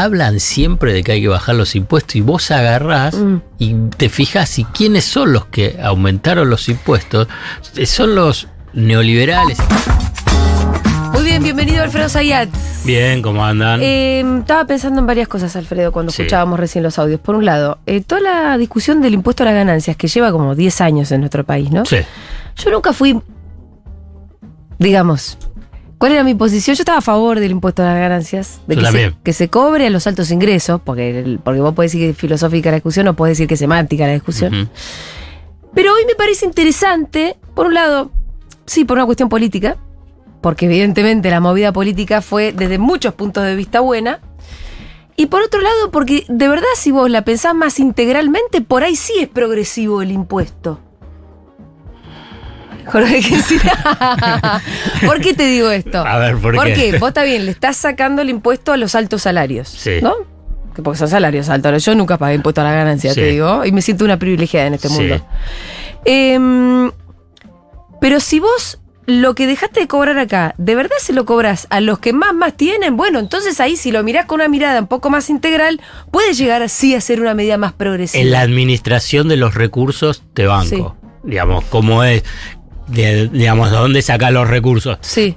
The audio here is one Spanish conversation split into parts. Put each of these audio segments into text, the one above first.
hablan siempre de que hay que bajar los impuestos y vos agarrás mm. y te fijas y quiénes son los que aumentaron los impuestos, eh, son los neoliberales. Muy bien, bienvenido Alfredo Zayat. Bien, ¿cómo andan? Eh, estaba pensando en varias cosas, Alfredo, cuando escuchábamos recién los audios. Por un lado, eh, toda la discusión del impuesto a las ganancias, que lleva como 10 años en nuestro país, ¿no? Sí. Yo nunca fui, digamos, ¿Cuál era mi posición? Yo estaba a favor del impuesto a las ganancias, de que se, cobre a los altos ingresos, porque, porque vos podés decir que es filosófica la discusión o podés decir que es semántica la discusión. Pero hoy me parece interesante, por un lado, sí, por una cuestión política, porque evidentemente la movida política fue desde muchos puntos de vista buena, y por otro lado, porque de verdad si vos la pensás más integralmente, por ahí sí es progresivo el impuesto. ¿Por qué te digo esto? A ver, ¿por, qué? Vos está bien, le estás sacando el impuesto a los altos salarios. Sí. ¿No? Porque son salarios altos. Ahora, yo nunca pagué impuesto a la ganancia, te digo. Y me siento una privilegiada en este mundo. Em, pero si vos lo que dejaste de cobrar acá, ¿de verdad se lo cobras a los que más más tienen? Bueno, entonces ahí si lo mirás con una mirada un poco más integral, puede llegar así a ser una medida más progresiva. En la administración de los recursos te banco. Digamos, como es, digamos, de dónde saca los recursos. Sí.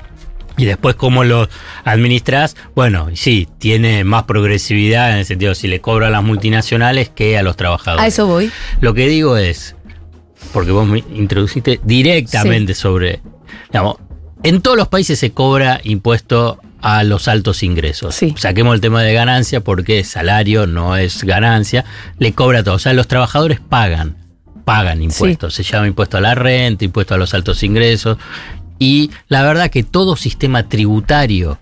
y después cómo los administras, bueno, sí, tiene más progresividad en el sentido si le cobra a las multinacionales que a los trabajadores. A eso voy. Lo que digo es, porque vos me introduciste directamente sobre, digamos, en todos los países se cobra impuesto a los altos ingresos. Saquemos el tema de ganancia porque salario no es ganancia, le cobra todo, o sea, los trabajadores pagan pagan impuestos. Se llama impuesto a la renta, impuesto a los altos ingresos. Y la verdad que todo sistema tributario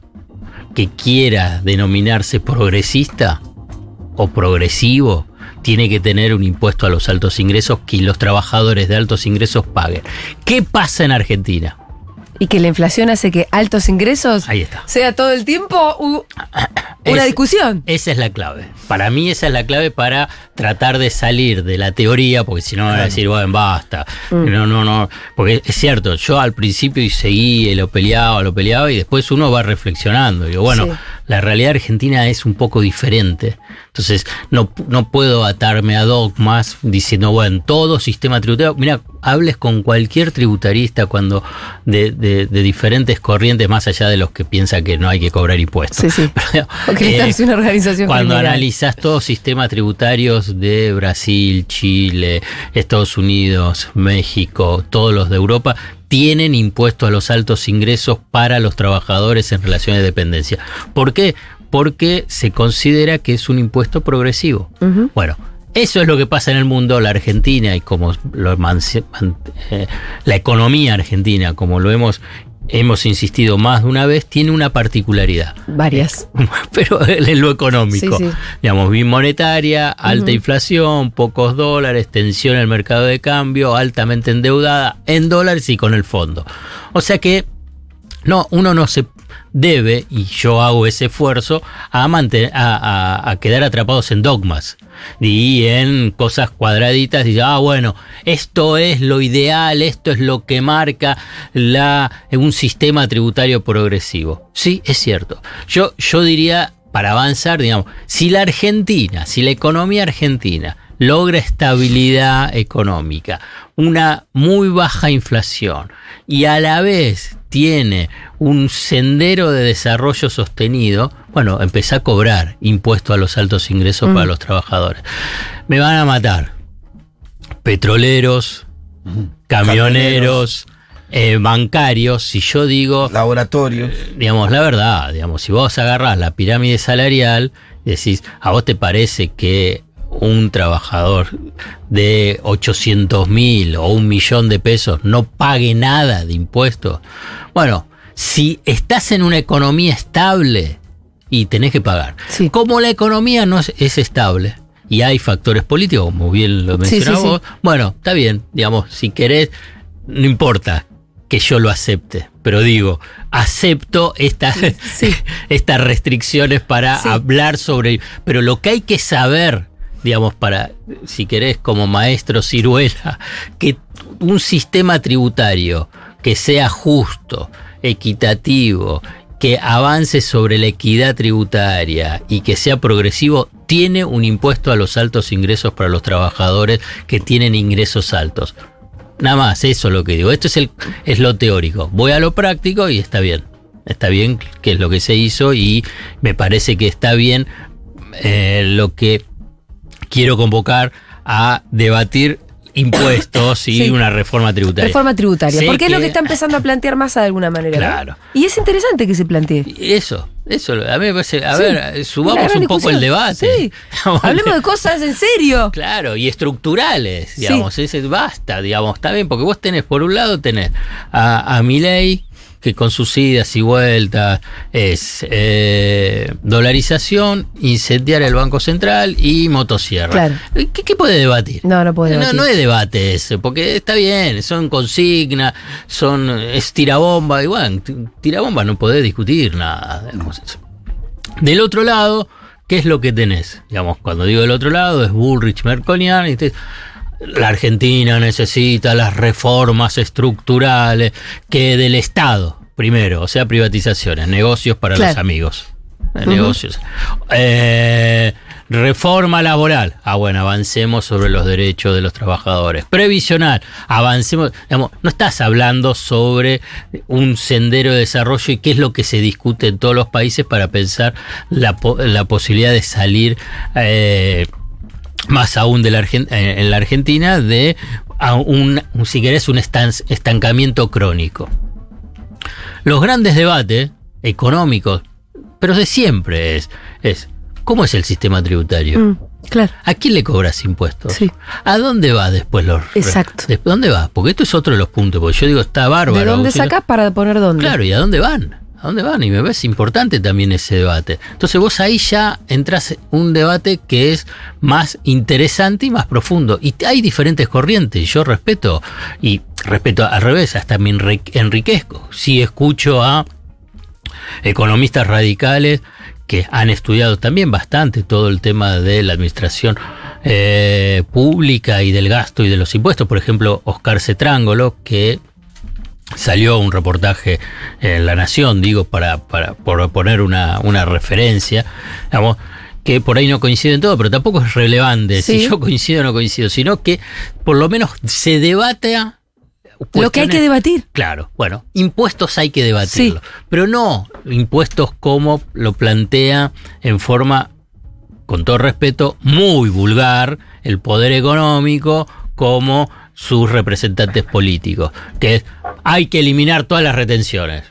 que quiera denominarse progresista o progresivo, tiene que tener un impuesto a los altos ingresos que los trabajadores de altos ingresos paguen. ¿Qué pasa en Argentina? y que la inflación hace que altos ingresos sea todo el tiempo una discusión. Esa es la clave. Para mí esa es la clave para tratar de salir de la teoría, porque si no van a decir, bueno, basta. Mm. No, no, no. Porque es cierto, yo al principio y seguí, lo peleaba, lo peleaba, y después uno va reflexionando. Digo, bueno, la realidad argentina es un poco diferente. Entonces, no, no puedo atarme a dogmas diciendo, bueno, todo sistema tributario. Mira, hables con cualquier tributarista cuando de, diferentes corrientes, más allá de los que piensa que no hay que cobrar impuestos. Sí, sí. Eh, una organización cuando analizas todos sistemas tributarios de Brasil, Chile, Estados Unidos, México, todos los de Europa, tienen impuestos a los altos ingresos para los trabajadores en relaciones de dependencia. ¿Por qué? Porque se considera que es un impuesto progresivo. Bueno, eso es lo que pasa en el mundo, la Argentina y como eh, la economía argentina, como lo hemos hemos insistido más de una vez, tiene una particularidad. Varias. Pero en lo económico. Digamos, bien monetaria, alta inflación, pocos dólares, tensión en el mercado de cambio, altamente endeudada en dólares y con el fondo. O sea que no, uno no se debe, y yo hago ese esfuerzo, a, quedar atrapados en dogmas y en cosas cuadraditas y ah bueno, esto es lo ideal, esto es lo que marca un sistema tributario progresivo. Sí, es cierto. Yo, yo diría, para avanzar, digamos, si la Argentina, si la economía argentina logra estabilidad económica, una muy baja inflación, y a la vez tiene un sendero de desarrollo sostenido, bueno, empecé a cobrar impuesto a los altos ingresos para los trabajadores. Me van a matar. Petroleros, camioneros, eh, bancarios, si yo digo... Laboratorios. Eh, digamos, la verdad, digamos, si vos agarrás la pirámide salarial, decís, ¿a vos te parece que un trabajador de 800 mil o un millón de pesos no pague nada de impuestos. Bueno, si estás en una economía estable y tenés que pagar, como la economía no es, estable y hay factores políticos, como bien lo mencionamos bueno, está bien, digamos, si querés, no importa que yo lo acepte, pero digo, acepto estas, estas restricciones para hablar sobre... Pero lo que hay que saber digamos, para, si querés, como maestro ciruela, que un sistema tributario que sea justo, equitativo, que avance sobre la equidad tributaria y que sea progresivo, tiene un impuesto a los altos ingresos para los trabajadores que tienen ingresos altos. Nada más, eso es lo que digo. Esto es, el, es lo teórico. Voy a lo práctico y está bien. Está bien que es lo que se hizo y me parece que está bien eh, lo que quiero convocar a debatir impuestos y una reforma tributaria. Reforma tributaria, porque es lo que está empezando a plantear Massa de alguna manera. Claro. Y es interesante que se plantee. Eso, eso, a ver, subamos un poco el debate. Hablemos de cosas en serio. Claro, y estructurales, digamos, ese basta, digamos, está bien, porque vos tenés, por un lado tenés a, a Milei, que con sus idas y vueltas es eh, dolarización, incendiar el Banco Central y motosierra. Eh, ¿Qué, puede debatir? No, no puede debatir. No, no es debate ese, porque está bien, son consignas, son, es tirabomba, igual, bueno, tirabomba no podés discutir nada. Del otro lado, ¿qué es lo que tenés? Digamos, cuando digo del otro lado, es Bullrich, Merconian, y la Argentina necesita las reformas estructurales que del Estado, primero, o sea, privatizaciones, negocios para los amigos. Eh, negocios. Eh, reforma laboral. Ah, bueno, avancemos sobre los derechos de los trabajadores. Previsional. Avancemos. no estás hablando sobre un sendero de desarrollo y qué es lo que se discute en todos los países para pensar la, posibilidad de salir. Eh, más aún de la eh, en la Argentina, de un, si querés, un estancamiento crónico. Los grandes debates económicos, pero de siempre es, es ¿cómo es el sistema tributario? Mm, claro. ¿A quién le cobras impuestos? ¿A dónde va después los... Exacto. ¿Dónde va? Porque esto es otro de los puntos, porque yo digo, está bárbaro. ¿De dónde sacas para poner dónde? Claro, ¿y a dónde van? ¿A dónde van? Y me ves importante también ese debate. Entonces vos ahí ya entras un debate que es más interesante y más profundo. Y hay diferentes corrientes, yo respeto, y respeto al revés, hasta me enriquezco. Si escucho a economistas radicales que han estudiado también bastante todo el tema de la administración eh, pública y del gasto y de los impuestos. Por ejemplo, Oscar Cetrángolo, que salió un reportaje en La Nación, digo, para, para, por poner una, una referencia, digamos, que por ahí no en todo, pero tampoco es relevante si yo coincido o no coincido, sino que por lo menos se debate lo que hay que debatir. Claro, bueno, impuestos hay que debatirlo, pero no impuestos como lo plantea en forma, con todo respeto, muy vulgar el poder económico como sus representantes políticos, que hay que eliminar todas las retenciones.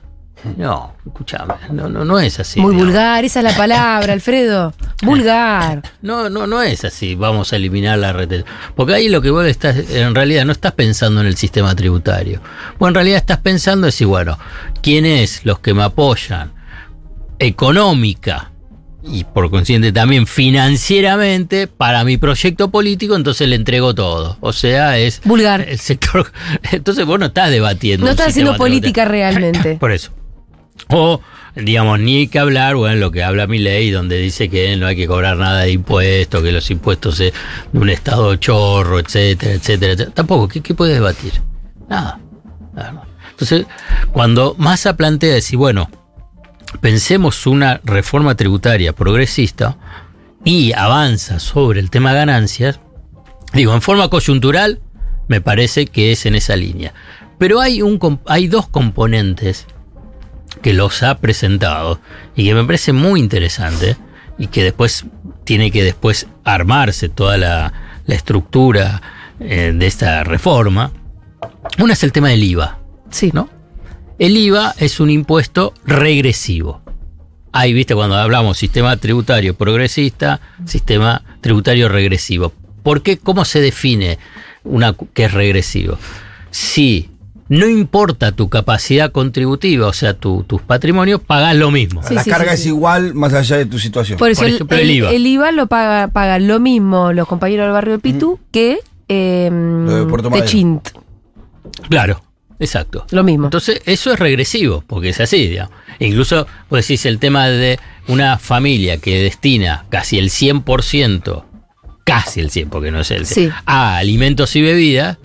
No, escúchame, no, no, no es así. Muy vulgar, esa es la palabra, Alfredo. Vulgar. No, no, no es así, vamos a eliminar la retención. Porque ahí lo que vos estás, en realidad no estás pensando en el sistema tributario. Vos en realidad estás pensando es, bueno, ¿quiénes los que me apoyan económica y por consiguiente también financieramente para mi proyecto político, entonces le entrego todo. O sea, es... Vulgar. El sector... Entonces vos no estás debatiendo. No estás haciendo política realmente. Por eso. O, digamos, ni hay que hablar, bueno, lo que habla mi ley, donde dice que no hay que cobrar nada de impuestos, que los impuestos de un estado chorro, etcétera, etcétera. Tampoco, ¿qué, ¿qué puede debatir? Nada. Entonces, cuando Massa plantea decir, bueno, pensemos una reforma tributaria progresista y avanza sobre el tema ganancias, digo, en forma coyuntural, me parece que es en esa línea. Pero hay, un, hay dos componentes que los ha presentado y que me parece muy interesante y que después tiene que después armarse toda la, estructura eh, de esta reforma. Una es el tema del IVA. Sí. ¿no? El IVA es un impuesto regresivo. Ahí, viste, cuando hablamos sistema tributario progresista, sistema tributario regresivo. ¿Por qué? ¿Cómo se define una que es regresivo? Si no importa tu capacidad contributiva, o sea, tu, tus patrimonios, pagás lo mismo. la carga es igual más allá de tu situación. Por, eso ejemplo, el, IVA. lo paga, lo mismo los compañeros del barrio de Pitu que em, de Techint. Claro. Exacto. Lo mismo. Entonces, eso es regresivo, porque es así. Digamos. E incluso, pues decís, el tema de una familia que destina casi el 100%, casi el 100%, porque no es el 100%, a alimentos y bebidas,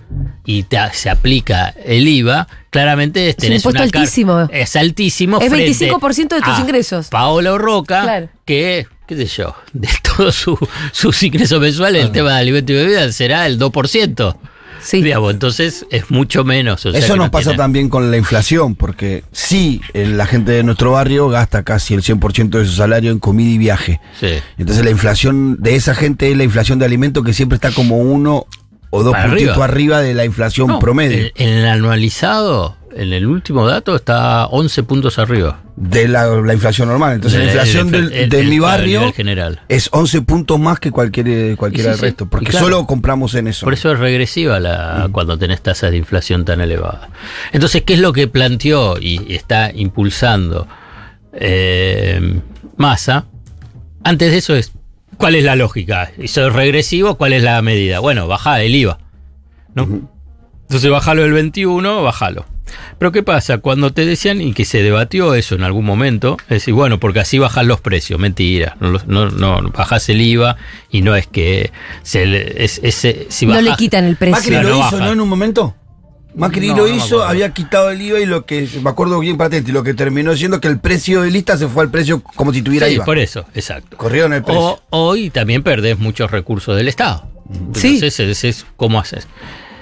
y se aplica el IVA, claramente es un impuesto altísimo. Es altísimo. Es 25% de tus ingresos. Paolo Roca, que qué sé yo, de todos sus ingresos mensuales, el ah. tema de alimentos y bebidas será el 2%. Sí. entonces es mucho menos. Eso nos pasa también con la inflación, porque sí, eh, la gente de nuestro barrio gasta casi el 100% de su salario en comida y viaje. Sí. Entonces la inflación de esa gente es la inflación de alimentos que siempre está como uno o dos arriba. de la inflación promedio. En el anualizado en el último dato está 11 puntos arriba. De la, inflación normal. Entonces, la, inflación del mi barrio general. es 11 puntos más que cualquier, eh, cualquiera del resto, porque solo compramos en eso. Por eso es regresiva la, mm. cuando tenés tasas de inflación tan elevadas. Entonces, ¿qué es lo que planteó y está impulsando eh, Massa? Antes de eso es, ¿cuál es la lógica? Eso es regresivo, ¿cuál es la medida? Bueno, bajá el IVA. Entonces, bajalo el 21, bajalo. Pero ¿qué pasa? Cuando te decían, y que se debatió eso en algún momento, es decir, bueno, porque así bajan los precios, mentira, no, no, no bajas el IVA y no es que se eh, no le quitan el precio. Macri lo hizo, ¿no? En un momento. Macri lo hizo, había quitado el IVA y lo que, me acuerdo bien patente, lo que terminó siendo que el precio de lista se fue al precio como si tuviera sí, por eso, exacto. Corrieron el precio. O, hoy también perdés muchos recursos del Estado. Mm. Entonces, sí. es, es, ¿cómo haces?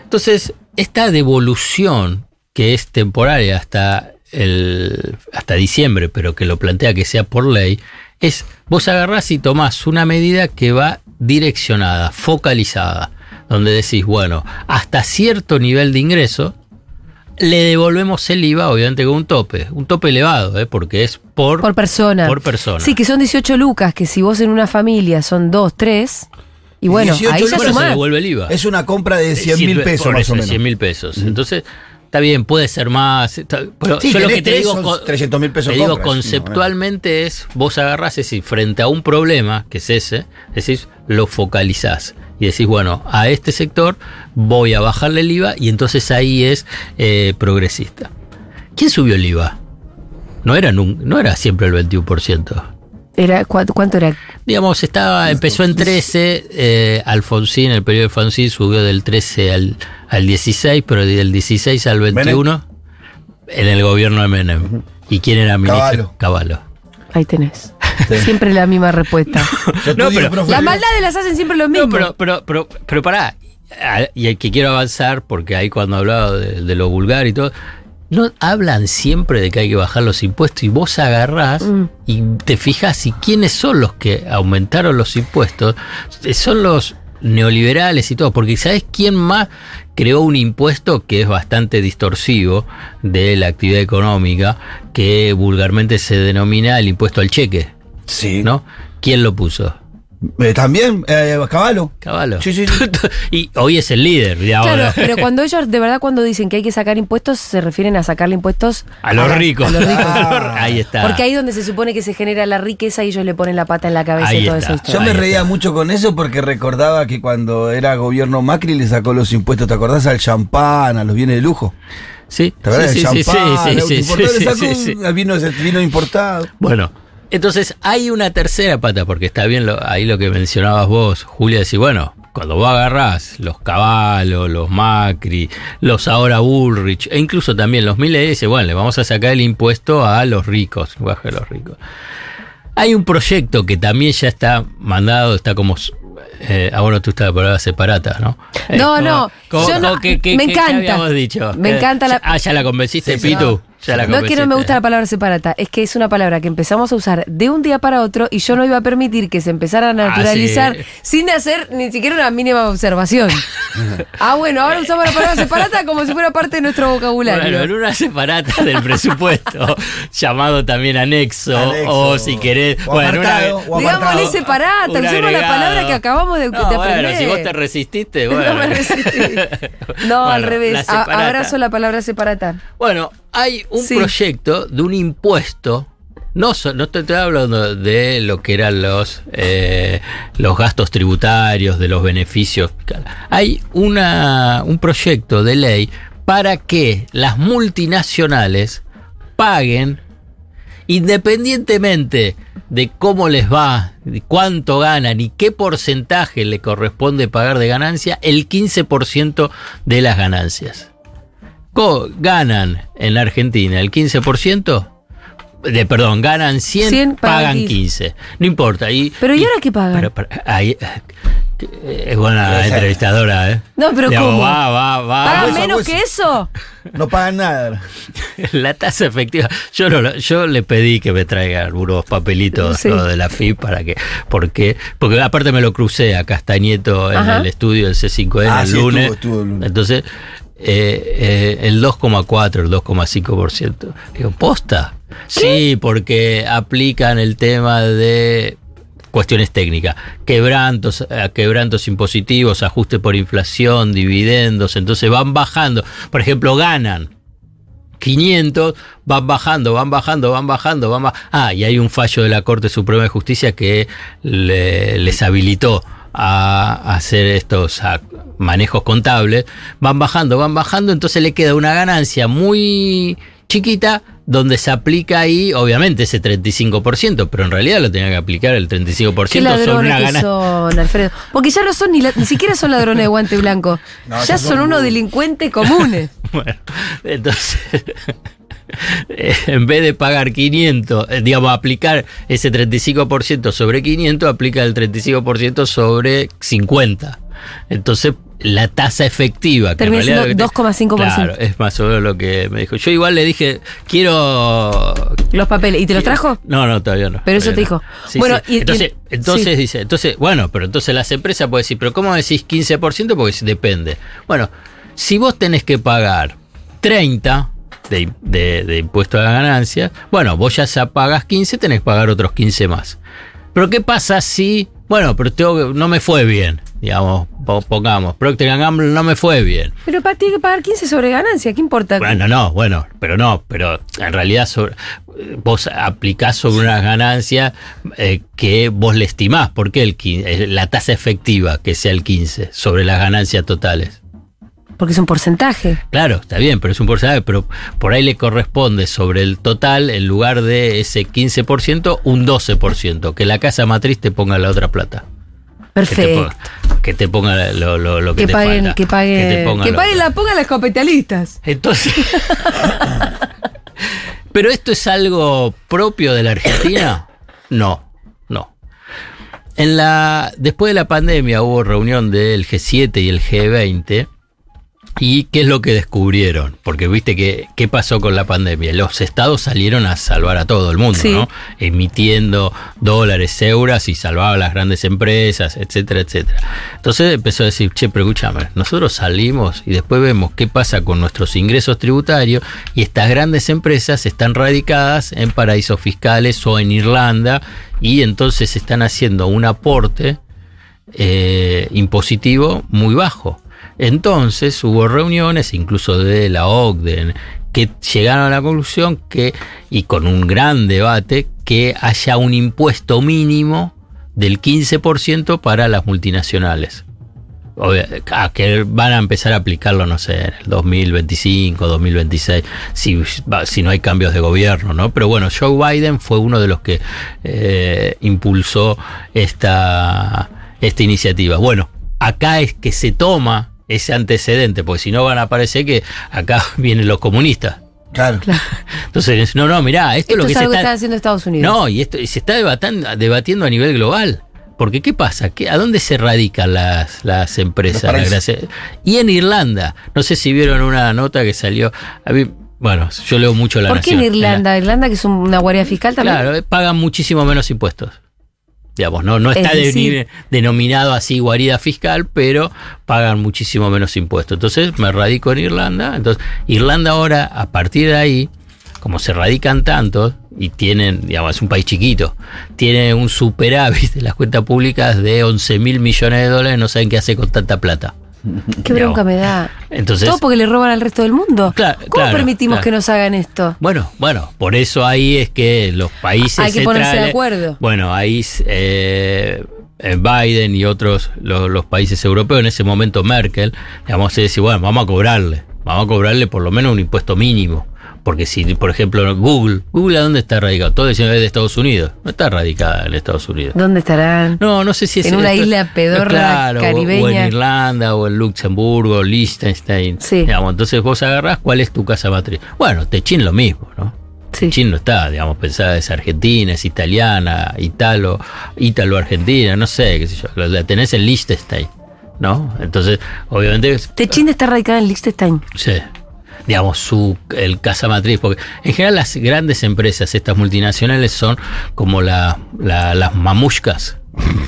Entonces, esta devolución que es temporaria hasta, el, hasta diciembre, pero que lo plantea que sea por ley, es vos agarrás y tomás una medida que va direccionada, focalizada, donde decís, bueno, hasta cierto nivel de ingreso, le devolvemos el IVA, obviamente con un tope, un tope elevado, ¿eh? porque es por, por, persona. Sí, que son 18 lucas, que si vos en una familia son 2, 3... Y bueno, ahí se, Es una compra de 100 mil pesos, más o menos. 100 mil pesos. Entonces, Está bien, puede ser más. pero yo lo que te digo, pesos te digo conceptualmente es, vos agarrás es decir, frente a un problema, que es ese, lo focalizás. Y decís, bueno, a este sector voy a bajarle el IVA y entonces ahí es eh, progresista. ¿Quién subió el IVA? No era, no era siempre el 21%. ¿Cuánto era? Digamos, estaba, empezó en 13, eh, Alfonsín, el periodo de Alfonsín subió del 13 al, al 16, pero del 16 al 21 en el gobierno de Menem. ¿Y quién era ministro? Caballo. Ahí tenés. Siempre la misma respuesta. no, pero, las maldades las hacen siempre los mismos. No, pero, pero, pero, pará, ah, y el que quiero avanzar, porque ahí cuando hablaba de, de lo vulgar y todo, no hablan siempre de que hay que bajar los impuestos y vos agarrás mm. y te fijas y quiénes son los que aumentaron los impuestos. Eh, son los neoliberales y todo, porque ¿sabés quién más creó un impuesto que es bastante distorsivo de la actividad económica, que vulgarmente se denomina el impuesto al cheque? Sí. ¿No? ¿Quién lo puso? Eh, también, eh, Caballo. Sí, sí, y hoy es el líder de ahora. Claro, pero cuando ellos, de verdad, cuando dicen que hay que sacar impuestos, se refieren a sacarle impuestos a los ricos. A los ricos. Ah. Ahí está. Porque ahí donde se supone que se genera la riqueza, Y ellos le ponen la pata en la cabeza y todo eso. Yo me reía mucho con eso porque recordaba que cuando era gobierno Macri le sacó los impuestos, ¿te acordás? Al champán, a los bienes de lujo. Sí. ¿Te Sí, sí, sí, sí, vino, vino importado. Bueno. Entonces hay una tercera pata, porque está bien lo, ahí lo que mencionabas vos, Julia, decir, bueno, cuando vos agarrás los Caballos, los Macri, los ahora Bullrich, e incluso también los Miles, dice, bueno, le vamos a sacar el impuesto a los ricos, baja los ricos. Hay un proyecto que también ya está mandado, está como eh, ahora tú estás por separata, ¿no? No, eh, no. no me encanta. Dicho? Me encanta eh, la. Ah, ya la convenciste, Pitu no es que no me gusta la palabra separata, es que es una palabra que empezamos a usar de un día para otro y yo no iba a permitir que se empezara a ah, naturalizar sin hacer ni siquiera una mínima observación. ah, bueno, ahora usamos la palabra separata como si fuera parte de nuestro vocabulario. Bueno, en una separata del presupuesto, llamado también anexo, o si querés. bueno, digámosle separata, usemos la palabra que acabamos de, aprender. Bueno, si vos te resististe, bueno. no al revés. abrazo la palabra separata. Bueno, hay un proyecto de un impuesto. No, no estoy hablando de lo que eran los, eh, los gastos tributarios, de los beneficios. Hay una, un proyecto de ley para que las multinacionales paguen independientemente de cómo les va, cuánto ganan y qué porcentaje le corresponde pagar de ganancia, el 15% de las ganancias ganan en la Argentina el 15%, de, perdón, ganan 100, pagan 15. No importa. pero ¿y, ahora qué pagan? Eh, es buena entrevistadora, ¿eh? No, pero ¿cómo? Va, va, va. ¿Pagan pues, menos pues, que eso? No pagan nada. La tasa efectiva. Yo, yo le pedí que me traiga algunos papelitos de la FIP para que. Porque, porque aparte me lo crucé a Castañeto en el estudio del C5N ah, el lunes. Entonces, eh, eh, el 2,4, el 2,5%. Digo, posta. Sí, porque aplican el tema de cuestiones técnicas, quebrantos, eh, quebrantos impositivos, ajuste por inflación, dividendos, entonces van bajando. Por ejemplo, ganan 500, van bajando, van bajando, van bajando, van bajando. Ah, y hay un fallo de la Corte Suprema de Justicia que les habilitó a hacer estos manejos contables, van bajando, van bajando, entonces le queda una ganancia muy chiquita donde se aplica ahí, obviamente, ese 35%, pero en realidad lo tenía que aplicar el 35% ¿Qué sobre una ganancia. son, Alfredo? Porque ya no son ni, siquiera son ladrones de guante blanco, ya son, son unos delincuentes comunes. bueno, entonces... en vez de pagar 500, eh, digamos, aplicar ese 35% sobre 500, aplica el 35% sobre 50. Entonces, la tasa efectiva. Que Termina siendo 2,5%. es más o menos lo que me dijo. Yo igual le dije, quiero... Los papeles. ¿Y te los trajo? No, no, todavía no. Pero eso te dijo. bueno, entonces, dice, entonces, bueno, pero entonces las empresas pueden decir, pero ¿cómo decís 15%? Porque depende. Bueno, si vos tenés que pagar 30, de, impuesto a la ganancia, bueno, vos ya pagas 15, tenés que pagar otros 15 más. Pero ¿qué pasa si, bueno, pero tengo, no me fue bien, digamos, pongamos, te ganamos no me fue bien. Pero para, hay que pagar 15 sobre ganancia, ¿qué importa? Bueno, no, bueno, pero no, pero en realidad vos aplicás sobre una unas ganancias eh, que vos le estimás, porque el, eh, la tasa efectiva que sea el 15 sobre las ganancias totales? Porque es un porcentaje. Claro, está bien, pero es un porcentaje, pero por ahí le corresponde sobre el total, en lugar de ese 15%, un 12%. Que la casa matriz te ponga la otra plata. Perfecto. Que te ponga, lo, que, te Que paguen. Que, que paguen la pongan las capitalistas. Entonces. ¿Pero esto es algo propio de la Argentina? No, no. En la, después de la pandemia hubo reunión del G7 y el G20 ¿Y qué es lo que descubrieron? Porque viste que qué pasó con la pandemia. Los estados salieron a salvar a todo el mundo, ¿no? Emitiendo dólares, euros y salvaba a las grandes empresas, etcétera, etcétera. Entonces empezó a decir, che, pero nosotros salimos y después vemos qué pasa con nuestros ingresos tributarios y estas grandes empresas están radicadas en paraísos fiscales o en Irlanda y entonces están haciendo un aporte eh, impositivo muy bajo. Entonces hubo reuniones, incluso de la OCDE, que llegaron a la conclusión que, y con un gran debate, que haya un impuesto mínimo del 15% para las multinacionales. que van a empezar a aplicarlo, no sé, en el 2025, 2026, si, no hay cambios de gobierno, ¿no? Pero bueno, Joe Biden fue uno de los que eh, impulsó esta, esta iniciativa. Bueno, acá es que se toma ese antecedente, porque si no van a parecer que acá vienen los comunistas. Claro. Entonces, no, no, mirá, esto, es lo que, es algo que está haciendo Estados Unidos. No, y esto y se está debatando, debatiendo a nivel global. Porque, ¿qué pasa? ¿Qué, ¿A dónde se radican las, las empresas? y en Irlanda. No sé si vieron una nota que salió. A mí, bueno, yo leo mucho la ¿Por qué en Irlanda? Irlanda, que es una guardia fiscal también. Claro, eh, pagan muchísimo menos impuestos. Digamos, no, está denominado así guarida fiscal, pero pagan muchísimo menos impuestos. Entonces me radico en Irlanda. Entonces, Irlanda ahora, a partir de ahí, como se radican tantos y tienen, digamos, es un país chiquito, tiene un superávit de las cuentas públicas de 11 mil millones de dólares, no saben qué hace con tanta plata. Qué bronca me da. Entonces, Todo porque le roban al resto del mundo. ¿Cómo permitimos que nos hagan esto? Bueno, bueno, por eso ahí es que los países. Hay que ponerse de acuerdo. Bueno, ahí eh, eh, Biden y otros, los, países europeos, en ese momento Merkel, digamos, a decir, bueno, vamos a cobrarle. Vamos a cobrarle por lo menos un impuesto mínimo. Porque si, por ejemplo, Google, Google a dónde está radicado? todo decían es de Estados Unidos. No está radicada en Estados Unidos. ¿Dónde estará? No, no sé si es en, una isla pedorra caribeña. O, en Irlanda, o en Luxemburgo, Liechtenstein. Sí. Digamos, entonces vos agarrás cuál es tu casa matriz. Bueno, Techin lo mismo, ¿no? Sí. Techín no está, digamos, pensada es argentina, es italiana, italo, italo argentina no sé, qué sé yo. La tenés en Liechtenstein, ¿no? Entonces, obviamente. Techín está radicada en Liechtenstein. Sí digamos, su, el casa matriz, porque en general las grandes empresas, estas multinacionales, son como las mamushkas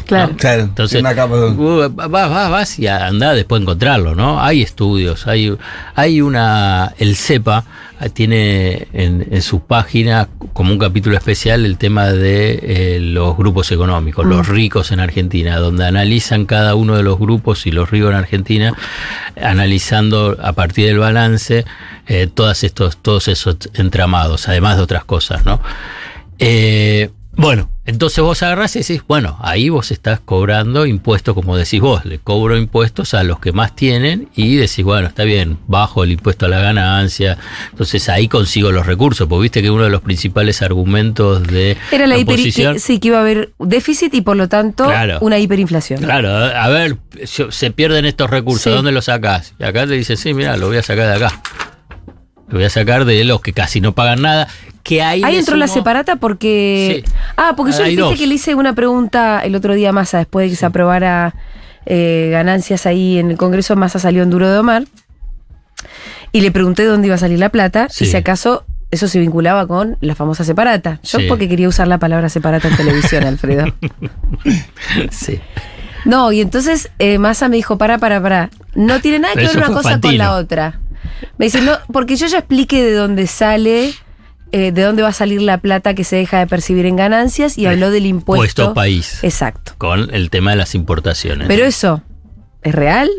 Claro. Entonces, uh, vas, vas, y anda después a encontrarlo, ¿no? Hay estudios, hay, hay una. El CEPA ah, tiene en, sus su página como un capítulo especial el tema de eh, los grupos económicos, los mm. ricos en Argentina, donde analizan cada uno de los grupos y los ricos en Argentina, analizando a partir del balance eh, estos, todos esos entramados, además de otras cosas, ¿no? Eh, bueno, entonces vos agarrás y decís, bueno, ahí vos estás cobrando impuestos, como decís vos, le cobro impuestos a los que más tienen y decís, bueno, está bien, bajo el impuesto a la ganancia, entonces ahí consigo los recursos, porque viste que uno de los principales argumentos de... Era la, hiperinflación. Sí, que iba a haber déficit y por lo tanto una hiperinflación. Claro, a ver, se pierden estos recursos, ¿dónde los sacás? Y acá te dicen, sí, mira, lo voy a sacar de acá voy a sacar de los que casi no pagan nada. Que ahí, entró la separata porque. Ah, porque yo le dije que le hice una pregunta el otro día a Massa, después de que se aprobara eh, ganancias ahí en el Congreso. Massa salió en Duro de Omar. Y le pregunté dónde iba a salir la plata y si acaso eso se vinculaba con la famosa separata. Yo porque quería usar la palabra separata en televisión, Alfredo. sí. No, y entonces eh, Massa me dijo, para, para, para. No tiene nada que ver una cosa con la otra. Me dice, no, porque yo ya expliqué de dónde sale, eh, de dónde va a salir la plata que se deja de percibir en ganancias y habló del impuesto. país. Exacto. Con el tema de las importaciones. Pero eso, ¿es real?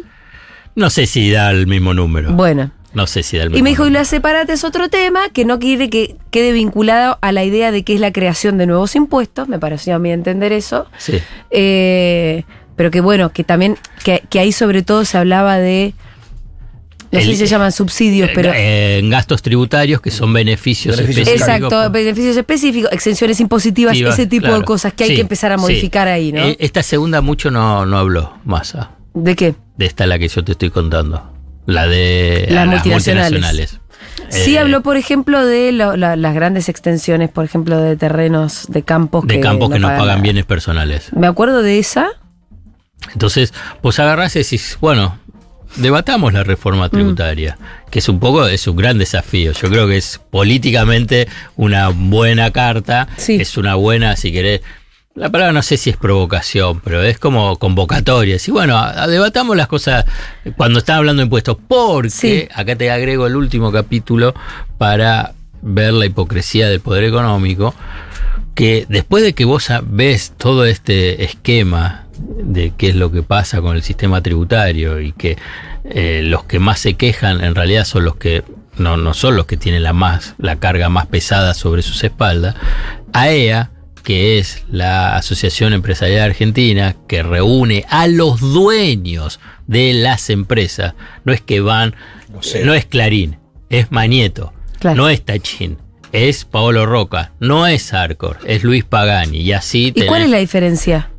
No sé si da el mismo número. Bueno. No sé si da el mismo Y me dijo, y la separata es otro tema que no quiere que quede vinculado a la idea de que es la creación de nuevos impuestos. Me pareció a mí entender eso. Sí. Eh, pero que bueno, que también, que ahí sobre todo se hablaba de no se llaman subsidios, pero. en gastos tributarios que son beneficios, específicos. Exacto, beneficios específicos, exenciones impositivas, ese tipo de cosas que hay que empezar a modificar ahí, ¿no? Eh, esta segunda mucho no, no habló, Massa. ¿De qué? De esta la que yo te estoy contando. La de las, multinacionales. Sí eh, habló, por ejemplo, de las grandes extensiones, por ejemplo, de terrenos, de campos de que. De campos que no pagan, bienes personales. Me acuerdo de esa. Entonces, pues agarrás y decís, bueno, debatamos la reforma mm. tributaria, que es un poco, es un gran desafío. Yo creo que es políticamente una buena carta, es una buena, si querés, la palabra no sé si es provocación, pero es como convocatoria. Y bueno, debatamos las cosas cuando están hablando de impuestos, porque acá te agrego el último capítulo para ver la hipocresía del poder económico, que después de que vos ves todo este esquema de qué es lo que pasa con el sistema tributario y que eh, los que más se quejan en realidad son los que no, son los que tienen la, más, la carga más pesada sobre sus espaldas, AEA, e que es la Asociación Empresarial Argentina, que reúne a los dueños de las empresas, no es que van, no es Clarín, es Manieto, no es Tachín es Paolo Roca, no es Arcor, es Luis Pagani. Y así. ¿Y cuál es la diferencia?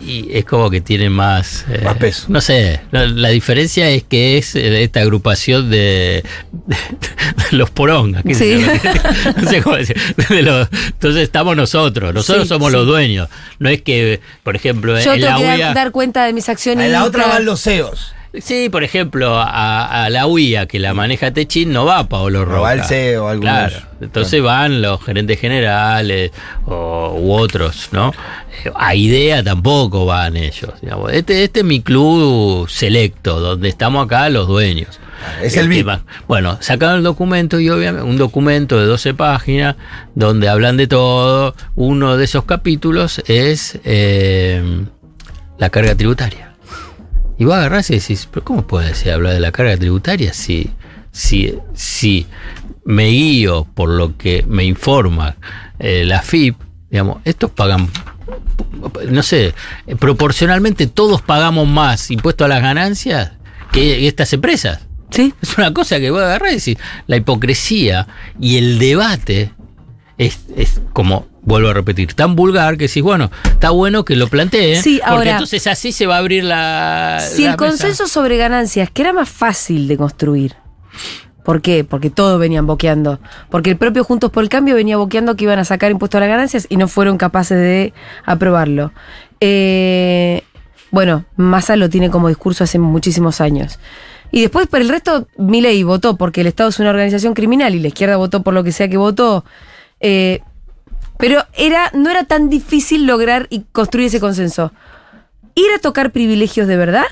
y es como que tiene más, eh, peso. No sé, la, diferencia es que es eh, esta agrupación de, los porongas. entonces estamos nosotros, nosotros somos los dueños. No es que, por ejemplo, Yo en tengo la que dar, cuenta de mis acciones. En la otra van los CEOs. Sí, por ejemplo, a, la UIA que la maneja Techin, no va Paolo Roca. E o va el entonces van los gerentes generales o, u otros, ¿no? Eh, a IDEA tampoco van ellos. Este, este es mi club selecto, donde estamos acá los dueños. Es el mismo. Este, bueno, sacaron el documento y obviamente un documento de 12 páginas donde hablan de todo. Uno de esos capítulos es eh, la carga tributaria. Y vos agarrás y decís, pero ¿cómo puede ser hablar de la carga tributaria si, si, si me guío por lo que me informa eh, la FIP? Digamos, estos pagan, no sé, proporcionalmente todos pagamos más impuesto a las ganancias que estas empresas. ¿Sí? Es una cosa que va a agarrar y decís, la hipocresía y el debate es, es como vuelvo a repetir, tan vulgar que decís, bueno, está bueno que lo planteen, porque entonces así se va a abrir la. Si el consenso sobre ganancias, que era más fácil de construir. ¿Por qué? Porque todos venían boqueando. Porque el propio Juntos por el Cambio venía boqueando que iban a sacar impuestos a las ganancias y no fueron capaces de aprobarlo. Eh, bueno, Massa lo tiene como discurso hace muchísimos años. Y después, por el resto, Milei votó porque el Estado es una organización criminal y la izquierda votó por lo que sea que votó. Eh, pero era, no era tan difícil lograr y construir ese consenso. Ir a tocar privilegios de verdad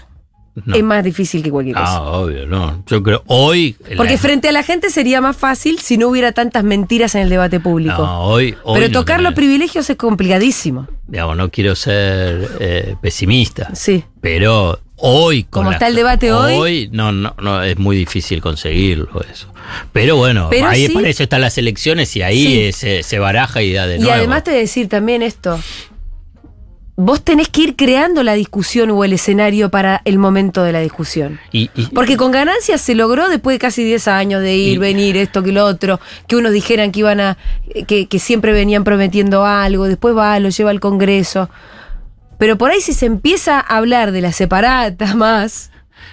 es más difícil que cualquier cosa. Ah, obvio, no. Yo creo, hoy. Porque frente a la gente sería más fácil si no hubiera tantas mentiras en el debate público. No, hoy. Pero tocar los privilegios es complicadísimo. Digamos, no quiero ser eh, pesimista. Sí. Pero hoy. Como está el debate hoy. no, no, no, es muy difícil conseguirlo eso. Pero bueno, ahí para eso están las elecciones y ahí se, baraja y da de nuevo. Y además te decir también esto. Vos tenés que ir creando la discusión o el escenario para el momento de la discusión. Porque con ganancias se logró después de casi 10 años de ir, venir, esto que lo otro, que unos dijeran que iban a, que, que siempre venían prometiendo algo, después va, lo lleva al Congreso. Pero por ahí si se empieza a hablar de las separatas más.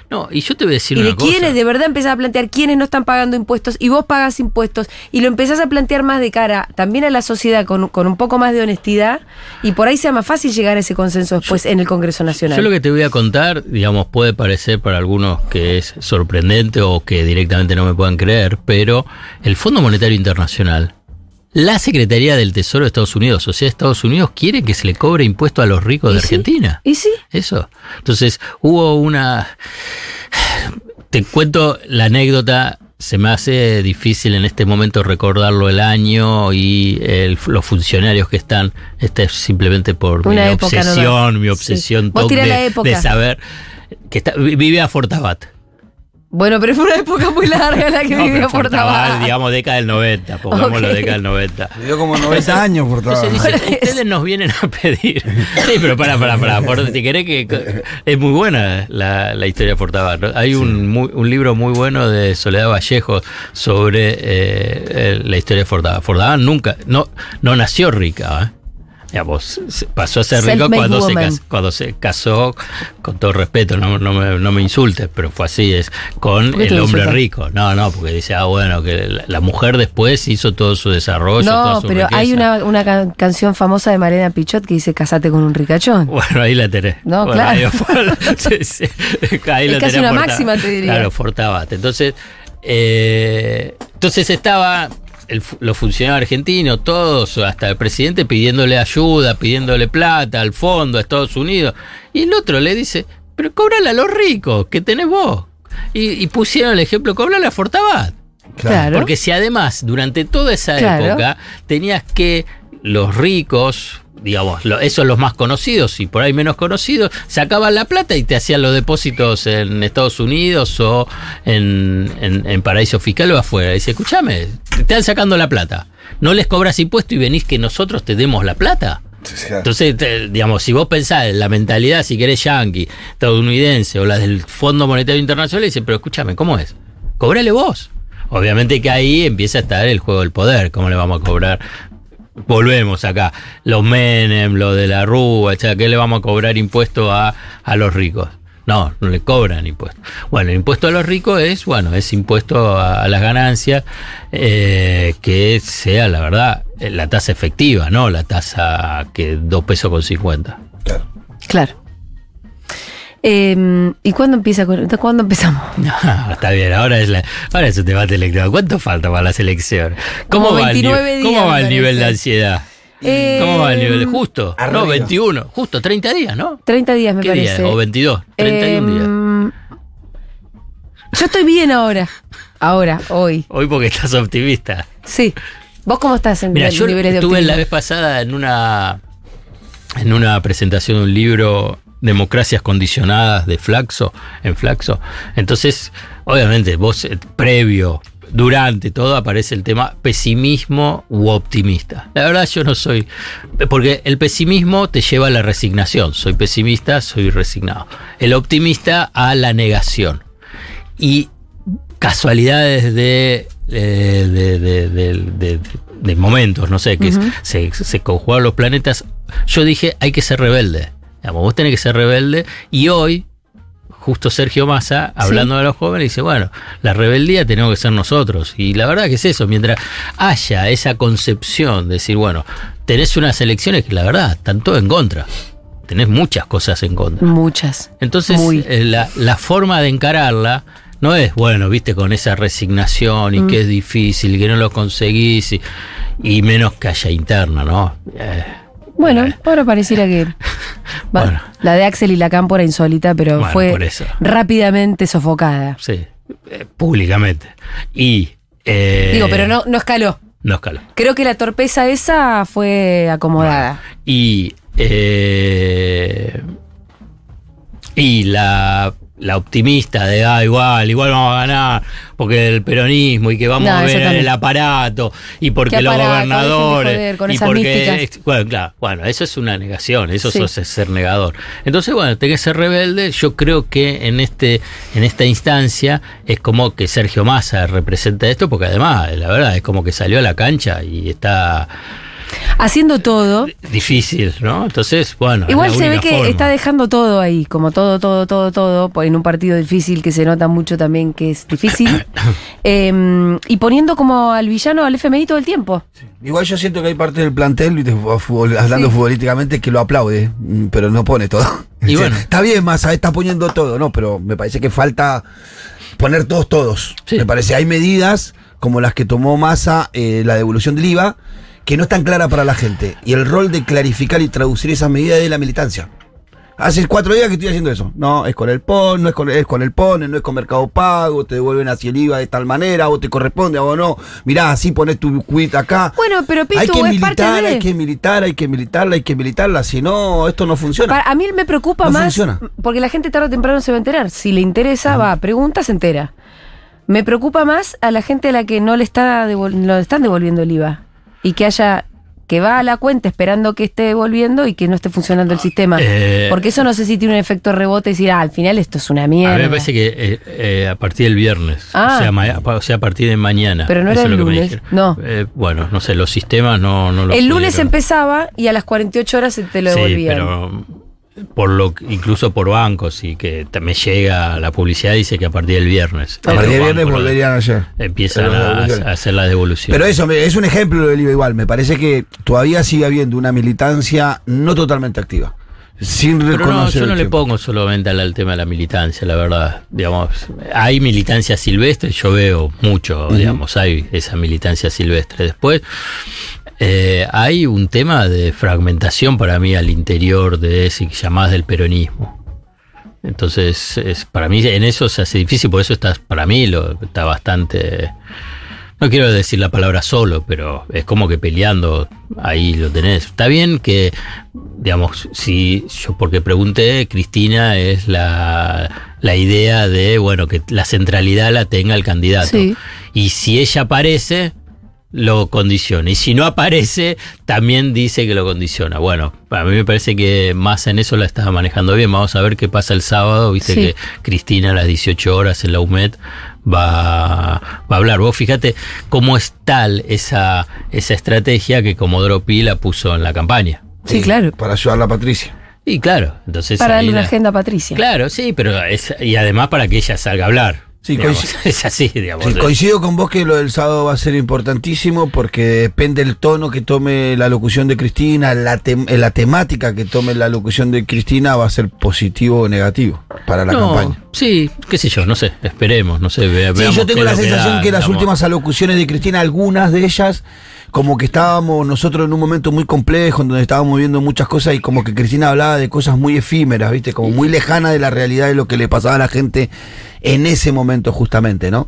No, y yo te voy a decir y de quiénes, de verdad empezás a plantear quiénes no están pagando impuestos y vos pagas impuestos y lo empezás a plantear más de cara también a la sociedad con, un poco más de honestidad y por ahí sea más fácil llegar a ese consenso después en el Congreso Nacional. Yo lo que te voy a contar, digamos, puede parecer para algunos que es sorprendente o que directamente no me puedan creer, pero el Fondo Monetario Internacional la Secretaría del Tesoro de Estados Unidos, o sea, Estados Unidos quiere que se le cobre impuesto a los ricos de Argentina. ¿Y sí? Eso. Entonces, hubo una... Te cuento la anécdota se me hace difícil en este momento recordarlo el año y los funcionarios que están. Este es simplemente por Una mi, obsesión, mi obsesión, de, saber que vive a Fortabat. Bueno, pero fue una época muy larga la que vivió Portaval. digamos, década del 90, pongámoslo década del 90. Vivió como 90 años Portaval. Entonces ustedes nos vienen a pedir. Sí, pero para, para, para. si querés que. Es muy buena la, la historia de Hay un, un libro muy bueno de Soledad Vallejo sobre eh, eh, la historia de Fortaban. Fortaban nunca. No, no nació rica, ¿eh? ya vos, pasó a ser rico cuando se, casó, cuando se, casó, con todo respeto, no, me, insultes, pero fue así, es con el hombre rico. No, no, porque dice, ah, bueno, que la, mujer después hizo todo su desarrollo. No, toda su pero hay una, canción famosa de Mariana Pichot que dice, casate con un ricachón. Bueno, ahí la tenés. No, claro. es casi una máxima, te diría. Claro, Fortabate. Entonces, eh, entonces estaba los funcionarios argentinos, todos, hasta el presidente pidiéndole ayuda, pidiéndole plata al fondo, a Estados Unidos. Y el otro le dice, pero cóbrala a los ricos, que tenés vos. Y, pusieron el ejemplo, cóbrala a Fortabat. Claro. Porque si además, durante toda esa época, tenías que los ricos digamos, esos los más conocidos y por ahí menos conocidos, sacaban la plata y te hacían los depósitos en Estados Unidos o en, paraíso fiscal o afuera. Dice, escúchame, te están sacando la plata. No les cobras impuesto y venís que nosotros te demos la plata. Entonces, digamos, si vos pensás en la mentalidad, si querés, yankee, estadounidense o la del Fondo Monetario Internacional, dice, pero escúchame, ¿cómo es? Cobrale vos. Obviamente que ahí empieza a estar el juego del poder, cómo le vamos a cobrar volvemos acá, los Menem, los de la Rúa, etc. ¿Qué le vamos a cobrar impuesto a, los ricos? No, no le cobran impuestos. Bueno, el impuesto a los ricos es, bueno, es impuesto a, las ganancias, eh, que sea, la verdad, eh, la tasa efectiva, no la tasa que dos pesos con 50. Claro. Claro. Eh, ¿Y cuándo empieza? ¿Cuándo empezamos? está bien, ahora es, un debate electoral. ¿Cuánto falta para la selección? ¿Cómo, va, el, eh, ¿cómo va el nivel de ansiedad? ¿Cómo va el nivel? Justo, no, 21, justo, 30 días, ¿no? 30 días me ¿Qué parece. Día? O 22, 31 em, días. Yo estoy bien ahora, ahora, hoy. Hoy porque estás optimista. Sí. ¿Vos cómo estás en el niveles de estuve la vez pasada en una en una presentación de un libro democracias condicionadas de Flaxo, en Flaxo. Entonces, obviamente, vos eh, previo, durante todo aparece el tema pesimismo u optimista. La verdad yo no soy, porque el pesimismo te lleva a la resignación. Soy pesimista, soy resignado. El optimista a la negación. Y casualidades de, eh, de, momentos, no sé, que se, se los planetas. Yo dije, hay que ser rebelde vos tenés que ser rebelde y hoy, justo Sergio Massa, hablando de los jóvenes, dice, bueno, la rebeldía tenemos que ser nosotros. Y la verdad que es eso, mientras haya esa concepción de decir, bueno, tenés unas elecciones que la verdad están todo en contra. Tenés muchas cosas en contra. Muchas. Entonces, eh, la, forma de encararla no es, bueno, viste, con esa resignación y que mm. es difícil, que no lo conseguís, y, menos que haya interna, ¿no? Eh, bueno, ahora pareciera que. La de Axel y la cámpora insólita, pero fue rápidamente sofocada. Sí, eh, públicamente. Y. Eh, Digo, pero no, no escaló. No escaló. Creo que la torpeza esa fue acomodada. y. Eh, y la la optimista de, ah, igual, igual vamos a ganar, porque el peronismo y que vamos a ver el aparato y porque los gobernadores este, bueno, claro, bueno, eso es una negación, eso es ser negador. Entonces, bueno, tenés que ser rebelde, yo creo que en este en esta instancia es como que Sergio Massa representa esto porque además, la verdad, es como que salió a la cancha y está haciendo todo. Difícil, ¿no? Entonces, bueno. Igual se ve que está dejando todo ahí, como todo, todo, todo, todo, pues, en un partido difícil que se nota mucho también que es difícil. Em, y poniendo como al villano al FMI todo el tiempo. Igual yo siento que hay parte del plantel, hablando futbolísticamente, que lo aplaude, mm, pero no pone todo. Está bien, Massa, está poniendo todo, ¿no? Pero me parece que falta poner todos, todos. Me parece, hay medidas como las que tomó Massa, eh, la devolución del IVA que no es tan clara para la gente. Y el rol de clarificar y traducir esas medidas de la militancia. Hace cuatro días que estoy haciendo eso. No, es con el PON, no es con, el PONE, no es con Mercado Pago, te devuelven así el IVA de tal manera, o te corresponde, o no. Mirá, así pones tu quit acá. Bueno, pero Pitu, hay que es militar, parte de... hay que militar, hay que militarla, hay que militarla, si no, esto no funciona. a mí me preocupa más, porque la gente tarde o temprano se va a enterar. Si le interesa, va, pregunta, se entera. Me preocupa más a la gente a la que no le, está no le están devolviendo el IVA y que haya que va a la cuenta esperando que esté devolviendo y que no esté funcionando el ah, sistema. Eh, Porque eso no sé si tiene un efecto rebote y decir, ah, al final esto es una mierda. A mí me parece que eh, eh, a partir del viernes, ah. o, sea, a partir de mañana. Pero no era el lunes, no. bueno, no sé, los sistemas no, no El lunes empezaba y a las 48 horas se te lo devolvían. Sí, pero por lo incluso por bancos y que me llega la publicidad dice que a partir del viernes a partir del viernes volverían ayer empiezan a, hacer la devolución pero eso es un ejemplo del IVA igual me parece que todavía sigue habiendo una militancia no totalmente activa sin reconocer no, yo no le pongo solamente al, tema de la militancia la verdad digamos hay militancia silvestre yo veo mucho digamos hay esa militancia silvestre después eh, hay un tema de fragmentación para mí al interior de, que llamás, del peronismo. Entonces, para mí en eso se hace difícil, por eso está, para mí lo, está bastante... No quiero decir la palabra solo, pero es como que peleando ahí lo tenés. Está bien que, digamos, si yo porque pregunté, Cristina es la, idea de, bueno, que la centralidad la tenga el candidato. Y si ella aparece, lo condiciona. Y si no aparece, también dice que lo condiciona. Bueno, a mí me parece que más en eso la está manejando bien. Vamos a ver qué pasa el sábado. Viste que Cristina a las 18 horas en la UMED va, va a hablar. Vos fíjate cómo es tal esa, esa estrategia que Comodoro la puso en la campaña. Sí, claro. Para ayudar a Patricia. sí claro, entonces... Para darle la... agenda a Patricia. Claro, sí, pero y además para que ella salga a hablar. Sí, coincido, con vos que lo del sábado va a ser importantísimo porque depende el tono que tome la locución de Cristina, la, eh, temática que tome la locución de Cristina va a ser positivo o negativo para la campaña. Sí, qué sé yo, no sé, esperemos, no sé. yo tengo la sensación que las últimas alocuciones de Cristina, algunas de ellas como que estábamos nosotros en un momento muy complejo, en donde estábamos viendo muchas cosas y como que Cristina hablaba de cosas muy efímeras, ¿viste? Como muy lejanas de la realidad de lo que le pasaba a la gente en ese momento justamente, ¿no?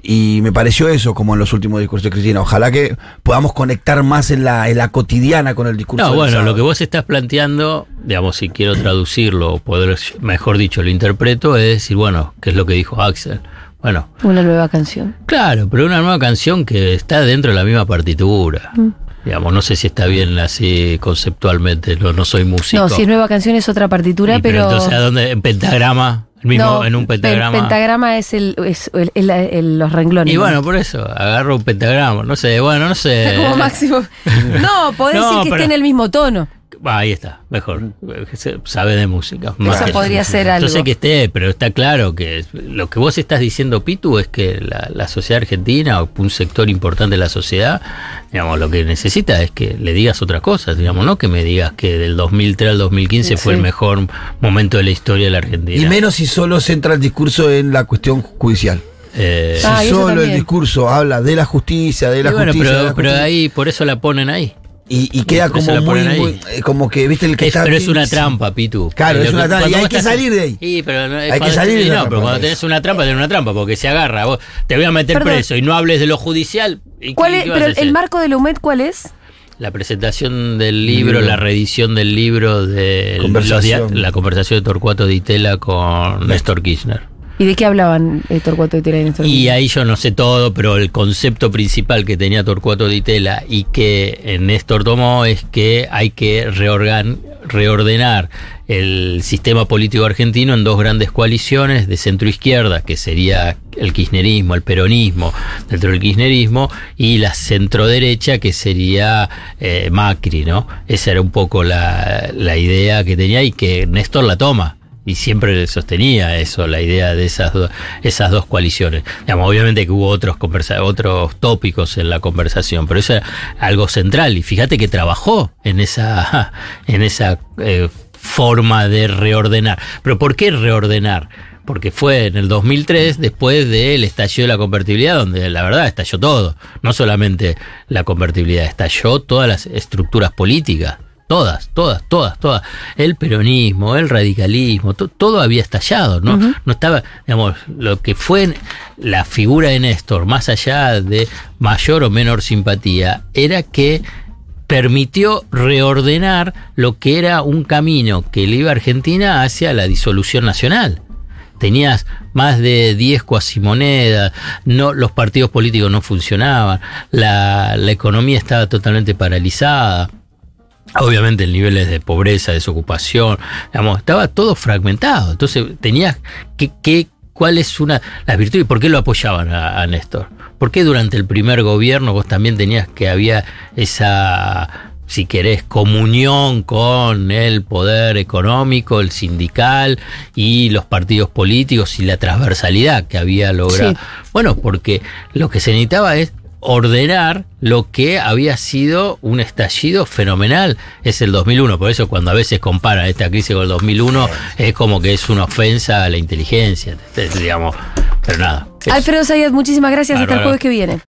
Y me pareció eso como en los últimos discursos de Cristina. Ojalá que podamos conectar más en la, en la cotidiana con el discurso. No, bueno, lo que vos estás planteando, digamos, si quiero traducirlo, o poder, mejor dicho, lo interpreto, es decir, bueno, ¿qué es lo que dijo Axel? Bueno. Una nueva canción. Claro, pero una nueva canción que está dentro de la misma partitura. Mm. Digamos, no sé si está bien así conceptualmente, no, soy músico. No, si es nueva canción es otra partitura, pero, Entonces, dónde? ¿En pentagrama? en un pentagrama. El pentagrama es, el, los renglones. Y bueno, por eso, agarro un pentagrama, no sé, bueno, no sé. Como máximo. No, podés decir que esté en el mismo tono ahí está, mejor. Sabe de música. podría ser algo. Yo sé que esté, pero está claro que lo que vos estás diciendo, Pitu, es que la, sociedad argentina o un sector importante de la sociedad, digamos, lo que necesita es que le digas otras cosas, digamos, no que me digas que del 2003 al 2015 fue el mejor momento de la historia de la Argentina. Y menos si solo centra el discurso en la cuestión judicial. Eh, si ah, solo el discurso habla de la justicia, de la, justicia, pero, pero ahí, por eso la ponen ahí. Y, queda como muy, eh, como que viste el que pero es una trampa Pitu claro es una trampa y hay que salir de ahí hay que salir de no, pero cuando pues. tenés una trampa tenés una trampa porque se agarra te voy a meter preso y no hables de lo judicial ¿Cuál es, pero el marco de Lumet cuál es la presentación del libro, la reedición del libro de la conversación de Torcuato Di Tela con Néstor Kirchner. ¿Y de qué hablaban eh, Torcuato de Tela y Néstor Y ahí yo no sé todo, pero el concepto principal que tenía Torcuato de Tela y que Néstor tomó es que hay que reorgan, reordenar el sistema político argentino en dos grandes coaliciones de centro izquierda, que sería el kirchnerismo, el peronismo dentro del kirchnerismo, y la centroderecha, que sería eh, Macri, ¿no? Esa era un poco la, la idea que tenía y que Néstor la toma y siempre sostenía eso, la idea de esas, esas dos coaliciones. obviamente que hubo otros, otros tópicos en la conversación, pero eso era algo central. Y fíjate que trabajó en esa, en esa eh, forma de reordenar. Pero ¿por qué reordenar? porque fue en el 2003, después del estallido de la convertibilidad, donde la verdad estalló todo. No solamente la convertibilidad, estalló todas las estructuras políticas todas, todas, todas, todas. El peronismo, el radicalismo, todo había estallado, ¿no? No estaba, digamos, lo que fue la figura de Néstor, más allá de mayor o menor simpatía, era que permitió reordenar lo que era un camino que le iba a Argentina hacia la disolución nacional. Tenías más de 10 cuasimonedas, no, los partidos políticos no funcionaban, la economía estaba totalmente paralizada obviamente el niveles de pobreza, desocupación, digamos, estaba todo fragmentado. Entonces tenías que, que cuál es una las virtudes por qué lo apoyaban a, Néstor. ¿Por qué durante el primer gobierno vos también tenías que había esa si querés, comunión con el poder económico, el sindical y los partidos políticos y la transversalidad que había logrado. Bueno, porque lo que se necesitaba es ordenar lo que había sido un estallido fenomenal. Es el 2001, por eso cuando a veces comparan esta crisis con el 2001 es como que es una ofensa a la inteligencia, digamos, pero nada. Alfredo Sayas, muchísimas gracias, hasta el jueves que viene.